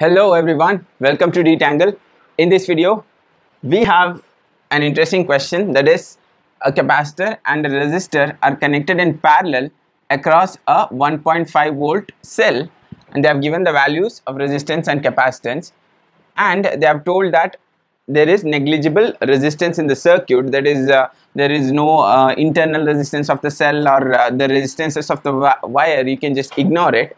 Hello everyone, welcome to Detangle. In this video, we have an interesting question that is a capacitor and a resistor are connected in parallel across a 1.5 volt cell and they have given the values of resistance and capacitance and they have told that there is negligible resistance in the circuit that is uh, there is no uh, internal resistance of the cell or uh, the resistances of the wire you can just ignore it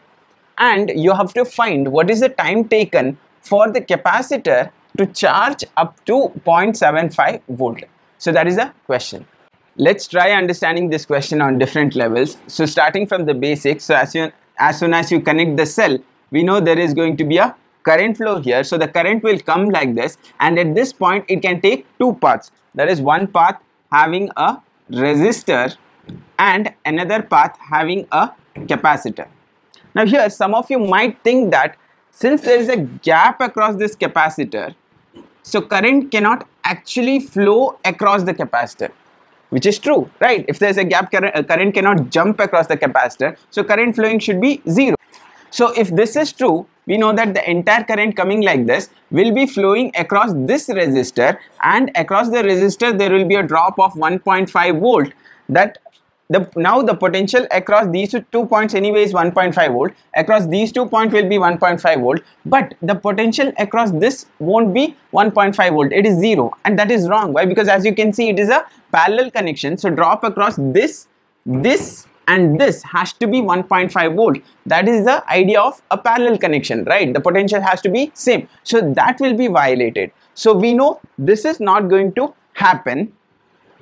and you have to find what is the time taken for the capacitor to charge up to 0.75 volt. So that is the question. Let's try understanding this question on different levels. So starting from the basics, so as, you, as soon as you connect the cell, we know there is going to be a current flow here. So the current will come like this and at this point it can take two paths. That is one path having a resistor and another path having a capacitor. Now here some of you might think that since there is a gap across this capacitor, so current cannot actually flow across the capacitor, which is true, right? If there's a gap, uh, current cannot jump across the capacitor, so current flowing should be zero. So if this is true, we know that the entire current coming like this will be flowing across this resistor and across the resistor there will be a drop of 1.5 volt that the now the potential across these two points anyway is 1.5 volt across these two points will be 1.5 volt but the potential across this won't be 1.5 volt it is zero and that is wrong why because as you can see it is a parallel connection so drop across this this and this has to be 1.5 volt that is the idea of a parallel connection right the potential has to be same so that will be violated so we know this is not going to happen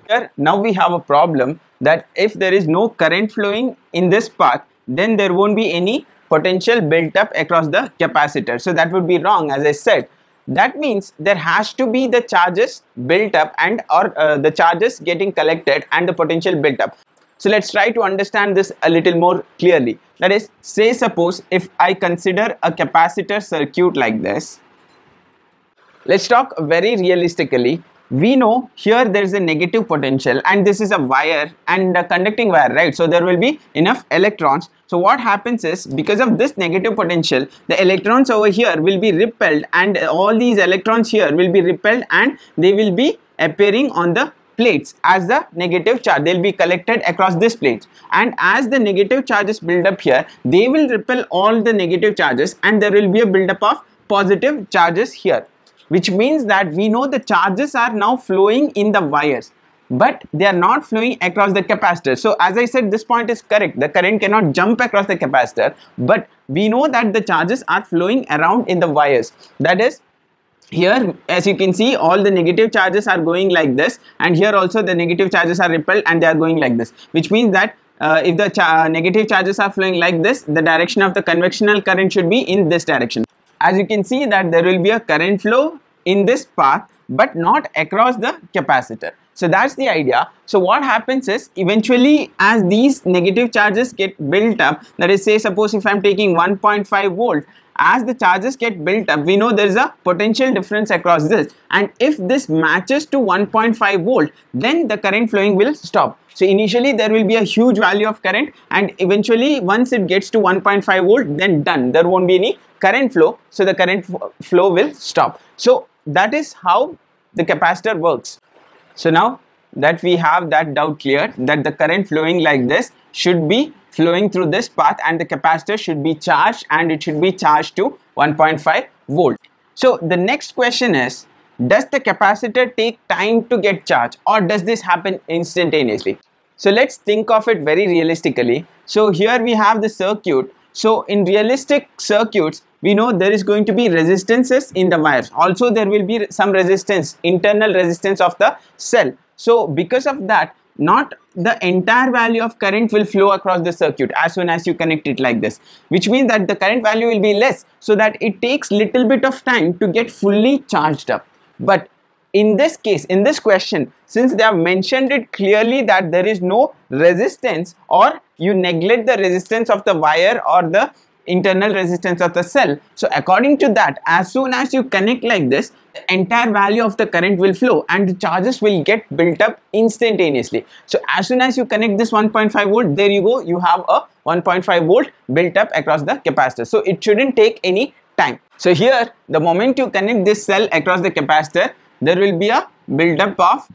here now we have a problem that if there is no current flowing in this path then there won't be any potential built up across the capacitor so that would be wrong as I said that means there has to be the charges built up and or uh, the charges getting collected and the potential built up so let's try to understand this a little more clearly that is say suppose if I consider a capacitor circuit like this let's talk very realistically we know here there is a negative potential and this is a wire and a conducting wire right so there will be enough electrons so what happens is because of this negative potential the electrons over here will be repelled and all these electrons here will be repelled and they will be appearing on the plates as the negative charge they'll be collected across this plate and as the negative charges build up here they will repel all the negative charges and there will be a build up of positive charges here which means that we know the charges are now flowing in the wires but they are not flowing across the capacitor. So as I said this point is correct the current cannot jump across the capacitor but we know that the charges are flowing around in the wires that is here as you can see all the negative charges are going like this and here also the negative charges are repelled and they are going like this which means that uh, if the cha negative charges are flowing like this the direction of the convectional current should be in this direction as you can see that there will be a current flow in this path but not across the capacitor so that's the idea. So what happens is eventually as these negative charges get built up, that is say suppose if I'm taking 1.5 volt, as the charges get built up, we know there is a potential difference across this. And if this matches to 1.5 volt, then the current flowing will stop. So initially there will be a huge value of current and eventually once it gets to 1.5 volt, then done. There won't be any current flow. So the current flow will stop. So that is how the capacitor works. So now that we have that doubt cleared that the current flowing like this should be flowing through this path and the capacitor should be charged and it should be charged to 1.5 volt. So the next question is does the capacitor take time to get charged or does this happen instantaneously? So let's think of it very realistically. So here we have the circuit so in realistic circuits, we know there is going to be resistances in the wires. Also, there will be some resistance, internal resistance of the cell. So because of that, not the entire value of current will flow across the circuit as soon as you connect it like this which means that the current value will be less so that it takes little bit of time to get fully charged up but in this case in this question since they have mentioned it clearly that there is no resistance or you neglect the resistance of the wire or the internal resistance of the cell so according to that as soon as you connect like this the entire value of the current will flow and the charges will get built up instantaneously so as soon as you connect this 1.5 volt there you go you have a 1.5 volt built up across the capacitor so it shouldn't take any time so here the moment you connect this cell across the capacitor there will be a buildup of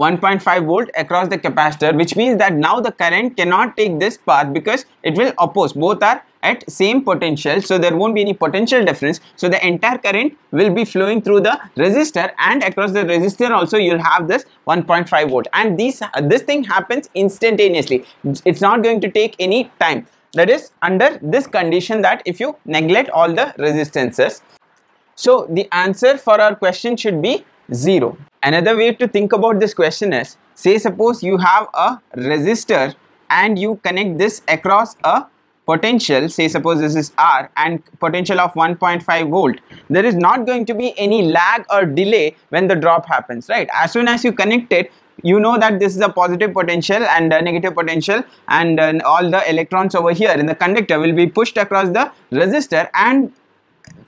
1.5 volt across the capacitor which means that now the current cannot take this path because it will oppose both are at same potential so there won't be any potential difference so the entire current will be flowing through the resistor and across the resistor also you'll have this 1.5 volt and these this thing happens instantaneously it's not going to take any time that is under this condition that if you neglect all the resistances so the answer for our question should be 0. Another way to think about this question is, say suppose you have a resistor and you connect this across a potential say suppose this is R and potential of 1.5 volt there is not going to be any lag or delay when the drop happens right as soon as you connect it you know that this is a positive potential and a negative potential and uh, all the electrons over here in the conductor will be pushed across the resistor and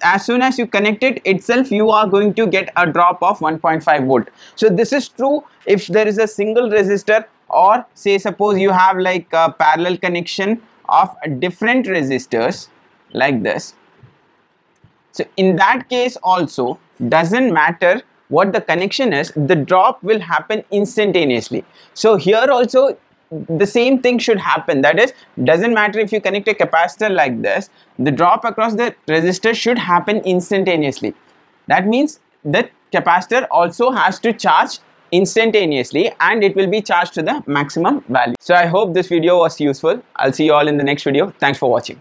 as soon as you connect it itself you are going to get a drop of 1.5 volt so this is true if there is a single resistor or say suppose you have like a parallel connection of different resistors like this so in that case also doesn't matter what the connection is the drop will happen instantaneously so here also the same thing should happen that is doesn't matter if you connect a capacitor like this the drop across the resistor should happen instantaneously that means the capacitor also has to charge instantaneously and it will be charged to the maximum value so i hope this video was useful i'll see you all in the next video thanks for watching